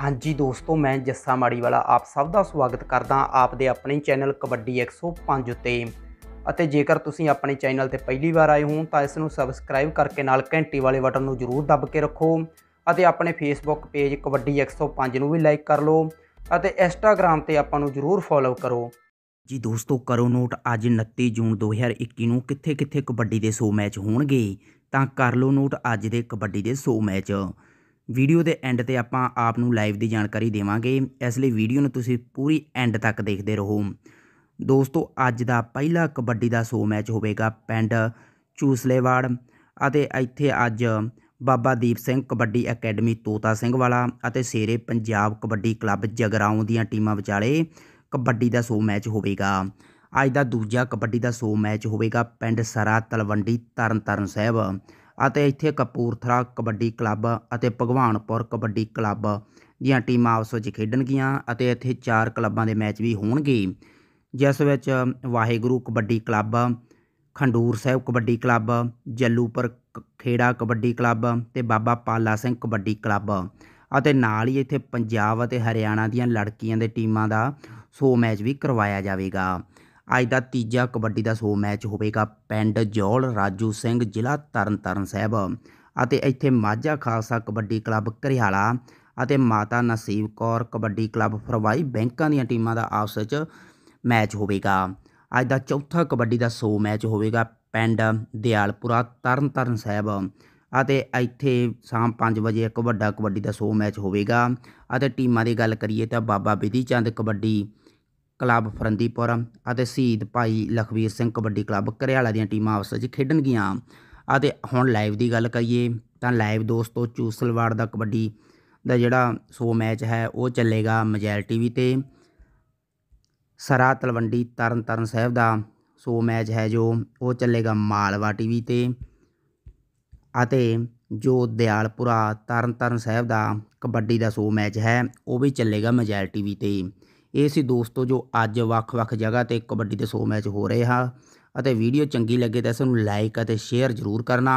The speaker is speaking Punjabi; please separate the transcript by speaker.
Speaker 1: ਹਾਂਜੀ ਦੋਸਤੋ ਮੈਂ ਜੱਸਾ ਮਾੜੀ ਵਾਲਾ ਆਪ ਸਭ ਦਾ ਸਵਾਗਤ ਕਰਦਾ ਆਪ ਦੇ ਆਪਣੇ ਚੈਨਲ ਕਬੱਡੀ 105 ਉੱਤੇ ਅਤੇ ਜੇਕਰ ਤੁਸੀਂ ਆਪਣੇ ਚੈਨਲ ਤੇ ਪਹਿਲੀ ਵਾਰ ਆਏ ਹੋ ਤਾਂ ਇਸ ਨੂੰ ਸਬਸਕ੍ਰਾਈਬ ਕਰਕੇ ਨਾਲ ਘੰਟੀ ਵਾਲੇ ਬਟਨ ਨੂੰ ਜ਼ਰੂਰ ਦਬ ਕੇ ਰੱਖੋ ਅਤੇ ਆਪਣੇ ਫੇਸਬੁੱਕ ਪੇਜ ਕਬੱਡੀ 105 ਨੂੰ ਵੀ ਲਾਈਕ ਕਰ ਲਓ ਅਤੇ ਇੰਸਟਾਗ੍ਰam ਤੇ ਆਪਾਂ ਨੂੰ ਜ਼ਰੂਰ ਫੋਲੋ ਕਰੋ
Speaker 2: ਜੀ ਦੋਸਤੋ ਕਰੋ ਨੋਟ ਅੱਜ 29 ਜੂਨ 2021 ਨੂੰ ਕਿੱਥੇ-ਕਿੱਥੇ ਕਬੱਡੀ ਦੇ 100 ਮੈਚ ਹੋਣਗੇ ਤਾਂ ਕਰ ਲਓ ਨੋਟ ਅੱਜ ਦੇ ਕਬੱਡੀ ਦੇ 100 ਮੈਚ ਵੀਡੀਓ ਦੇ ਐਂਡ ਤੇ ਆਪਾਂ ਆਪ ਨੂੰ ਲਾਈਵ ਦੀ ਜਾਣਕਾਰੀ ਦੇਵਾਂਗੇ ਇਸ ਲਈ ਵੀਡੀਓ ਨੂੰ ਤੁਸੀਂ ਪੂਰੀ ਐਂਡ ਤੱਕ ਦੇਖਦੇ ਰਹੋ ਦੋਸਤੋ ਅੱਜ ਦਾ ਪਹਿਲਾ ਕਬੱਡੀ ਦਾ ਸੋ ਮੈਚ ਹੋਵੇਗਾ ਪਿੰਡ ਚੂਸਲੇਵਾੜ ਅਤੇ ਇੱਥੇ ਅੱਜ ਬਾਬਾ ਦੀਪ ਸਿੰਘ ਕਬੱਡੀ ਅਕੈਡਮੀ ਤੋਤਾ ਸਿੰਘ ਵਾਲਾ ਅਤੇ ਸੇਰੇ ਪੰਜਾਬ ਕਬੱਡੀ ਕਲੱਬ ਜਗਰਾਉਂ ਦੀਆਂ ਟੀਮਾਂ ਵਿਚਾਲੇ ਕਬੱਡੀ ਦਾ ਸੋ ਮੈਚ ਹੋਵੇਗਾ ਅੱਜ ਦਾ ਦੂਜਾ ਕਬੱਡੀ ਦਾ ਸੋ ਮੈਚ ਹੋਵੇਗਾ ਪਿੰਡ ਸਰਾ ਤਲਵੰਡੀ ਤਰਨਤਾਰਨ ਸਾਹਿਬ ਅਤੇ ਇੱਥੇ ਕਪੂਰਥਲਾ ਕਬੱਡੀ ਕਲੱਬ ਅਤੇ ਭਗਵਾਨਪੁਰ ਕਬੱਡੀ ਕਲੱਬ ਦੀਆਂ ਟੀਮਾਂ ਆਪਸ ਵਿੱਚ ਖੇਡਣਗੀਆਂ ਅਤੇ ਇੱਥੇ ਚਾਰ ਕਲੱਬਾਂ ਦੇ ਮੈਚ ਵੀ ਹੋਣਗੇ ਜਿਸ ਵਿੱਚ Waheguru kabaddi club Khandur Sahib kabaddi club Jallupur Khera kabaddi club ਤੇ ਬਾਬਾ ਪਾਲਾ ਸਿੰਘ ਕਬੱਡੀ ਕਲੱਬ ਅਤੇ ਨਾਲ ਹੀ ਇੱਥੇ ਪੰਜਾਬ ਅਤੇ ਹਰਿਆਣਾ ਦੀਆਂ ਲੜਕੀਆਂ ਦੇ ਟੀਮਾਂ ਦਾ ਸੋ ਮੈਚ ਵੀ ਕਰਵਾਇਆ ਜਾਵੇਗਾ ਅੱਜ ਦਾ ਤੀਜਾ ਕਬੱਡੀ ਦਾ ਸੋ ਮੈਚ ਹੋਵੇਗਾ ਪਿੰਡ ਜੋਲ ਰਾਜੂ ਸਿੰਘ ਜ਼ਿਲ੍ਹਾ ਤਰਨਤਾਰਨ ਸਾਹਿਬ ਅਤੇ ਇੱਥੇ ਮਾਝਾ ਖਾਲਸਾ ਕਬੱਡੀ ਕਲੱਬ ਕਰਿਆਲਾ ਅਤੇ ਮਾਤਾ ਨਸੀਬ ਕੌਰ ਕਬੱਡੀ ਕਲੱਬ ਫਰਵਾਈ ਬੈਂਕਾਂ ਦੀਆਂ ਟੀਮਾਂ ਦਾ ਆਪਸ ਵਿੱਚ ਮੈਚ ਹੋਵੇਗਾ ਅੱਜ ਦਾ ਚੌਥਾ ਕਬੱਡੀ ਦਾ ਸੋ ਮੈਚ ਹੋਵੇਗਾ ਪਿੰਡ ਦਿਆਲਪੁਰਾ ਤਰਨਤਾਰਨ ਸਾਹਿਬ ਅਤੇ ਇੱਥੇ ਸ਼ਾਮ 5 ਵਜੇ ਇੱਕ ਵੱਡਾ ਕਬੱਡੀ ਦਾ ਸੋ ਮੈਚ ਹੋਵੇਗਾ ਅਤੇ ਟੀਮਾਂ ਦੀ ਗੱਲ ਕਰੀਏ ਤਾਂ ਬਾਬਾ ਬਿਧੀ ਚੰਦ ਕਬੱਡੀ ਕਲੱਬ ਫਰੰਦੀਪੁਰ ਅਤੇ ਸ਼ਹੀਦ ਭਾਈ ਲਖਵੀਰ ਸਿੰਘ ਕਬੱਡੀ ਕਲੱਬ ਕਰਿਆਲਾ ਦੀਆਂ ਟੀਮਾਂ ਆਪਸ ਵਿੱਚ ਖੇਡਣਗੀਆਂ ਅਤੇ ਹੁਣ ਲਾਈਵ ਦੀ ਗੱਲ ਕਰੀਏ ਤਾਂ ਲਾਈਵ ਦੋਸਤੋ ਚੂਸਲਵਾੜ ਦਾ ਕਬੱਡੀ ਦਾ ਜਿਹੜਾ ਸੋ ਮੈਚ ਹੈ ਉਹ ਚੱਲੇਗਾ ਮਜੈਲ ਟੀਵੀ ਤੇ ਸਰਾ ਤਲਵੰਡੀ ਤਰਨ ਤਰਨ ਸਾਹਿਬ ਦਾ ਸੋ ਮੈਚ ਹੈ ਜੋ ਉਹ ਚੱਲੇਗਾ ਮਾਲਵਾ ਟੀਵੀ ਤੇ ਅਤੇ ਜੋ ਦਿਆਲਪੁਰਾ ਤਰਨ ਤਰਨ ਸਾਹਿਬ ਦਾ ਕਬੱਡੀ ਦਾ ਸੋ ਮੈਚ ਹੈ ਉਹ ਵੀ ਚੱਲੇਗਾ ਮਜੈਲ ਟੀਵੀ ਤੇ ਇਹ ਸੀ ਦੋਸਤੋ ਜੋ ਅੱਜ ਵੱਖ-ਵੱਖ ਜਗ੍ਹਾ ਤੇ ਕਬੱਡੀ ਦੇ 100 ਮੈਚ ਹੋ ਰਹੇ ਹਾਂ ਅਤੇ ਵੀਡੀਓ ਚੰਗੀ ਲੱਗੇ ਤਾਂ ਇਸ ਨੂੰ ਲਾਈਕ ਅਤੇ ਸ਼ੇਅਰ ਜ਼ਰੂਰ ਕਰਨਾ